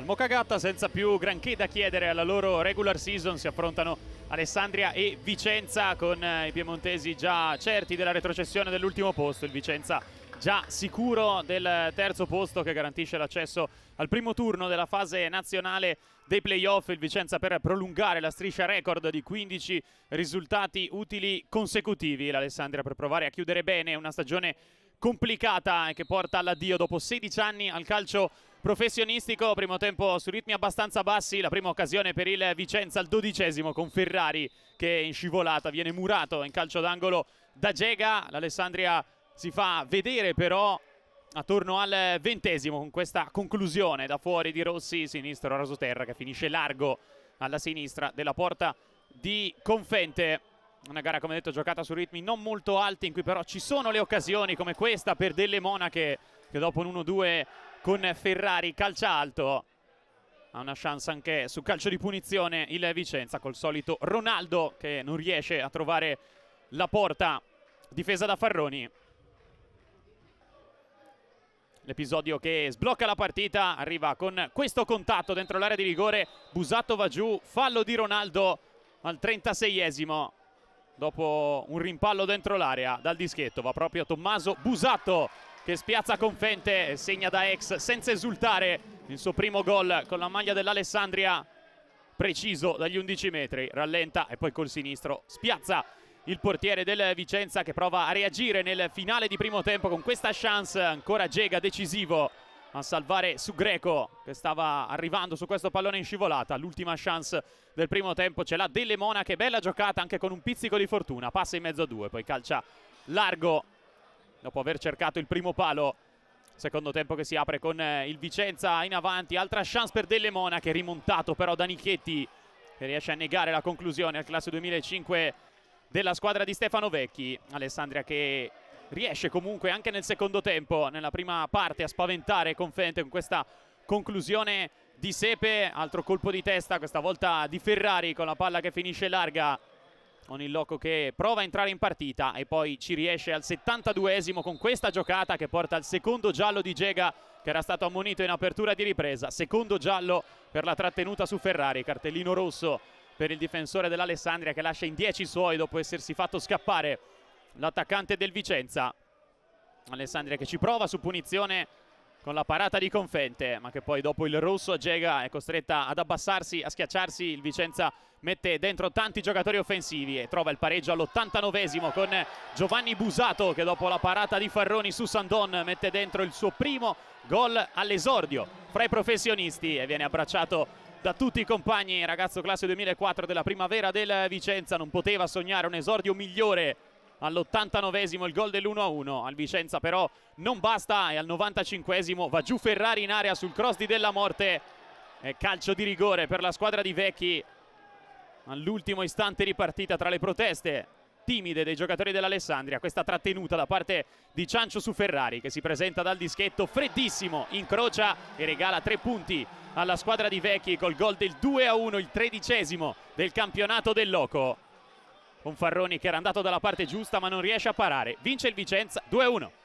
Al Mokagata senza più granché da chiedere alla loro regular season si affrontano Alessandria e Vicenza con eh, i piemontesi già certi della retrocessione dell'ultimo posto, il Vicenza già sicuro del terzo posto che garantisce l'accesso al primo turno della fase nazionale dei playoff, il Vicenza per prolungare la striscia record di 15 risultati utili consecutivi, l'Alessandria per provare a chiudere bene una stagione complicata eh, che porta all'addio dopo 16 anni al calcio professionistico, primo tempo su ritmi abbastanza bassi, la prima occasione per il Vicenza al dodicesimo con Ferrari che è in scivolata viene murato in calcio d'angolo da Gega, l'Alessandria si fa vedere però attorno al ventesimo con questa conclusione da fuori di Rossi, sinistro Rasoterra che finisce largo alla sinistra della porta di Confente. Una gara, come detto, giocata su ritmi non molto alti, in cui però ci sono le occasioni come questa per delle monache che dopo un 1-2 con Ferrari, calcia alto. Ha una chance anche sul calcio di punizione il Vicenza col solito Ronaldo che non riesce a trovare la porta difesa da Farroni. L'episodio che sblocca la partita arriva con questo contatto dentro l'area di rigore. Busato va giù, fallo di Ronaldo al 36esimo dopo un rimpallo dentro l'area dal dischetto va proprio Tommaso Busato che spiazza con Fente, segna da ex senza esultare il suo primo gol con la maglia dell'Alessandria preciso dagli 11 metri, rallenta e poi col sinistro spiazza il portiere del Vicenza che prova a reagire nel finale di primo tempo con questa chance, ancora Gega decisivo a salvare su Greco che stava arrivando su questo pallone in scivolata l'ultima chance del primo tempo ce l'ha Delle Monache, bella giocata anche con un pizzico di fortuna passa in mezzo a due, poi calcia largo dopo aver cercato il primo palo secondo tempo che si apre con eh, il Vicenza in avanti altra chance per Delle Monache rimontato però da Nichetti che riesce a negare la conclusione al classe 2005 della squadra di Stefano Vecchi Alessandria che riesce comunque anche nel secondo tempo nella prima parte a spaventare Confente con questa conclusione di Sepe altro colpo di testa questa volta di Ferrari con la palla che finisce larga con il Loco che prova a entrare in partita e poi ci riesce al 72esimo con questa giocata che porta al secondo giallo di Gega che era stato ammonito in apertura di ripresa, secondo giallo per la trattenuta su Ferrari, cartellino rosso per il difensore dell'Alessandria che lascia in 10 suoi dopo essersi fatto scappare l'attaccante del Vicenza. Alessandria che ci prova su punizione con la parata di Confente, ma che poi dopo il rosso a Gega è costretta ad abbassarsi, a schiacciarsi, il Vicenza mette dentro tanti giocatori offensivi e trova il pareggio all'89esimo con Giovanni Busato che dopo la parata di Farroni su Sandon mette dentro il suo primo gol all'esordio fra i professionisti e viene abbracciato da tutti i compagni, ragazzo classe 2004 della primavera del Vicenza, non poteva sognare un esordio migliore all'89esimo il gol dell'1-1 al Vicenza però non basta e al 95esimo va giù Ferrari in area sul cross di Della Morte e calcio di rigore per la squadra di Vecchi all'ultimo istante ripartita tra le proteste timide dei giocatori dell'Alessandria questa trattenuta da parte di Ciancio su Ferrari che si presenta dal dischetto freddissimo incrocia e regala tre punti alla squadra di Vecchi col gol del 2-1 il tredicesimo del campionato del Loco con Farroni che era andato dalla parte giusta ma non riesce a parare. Vince il Vicenza 2-1.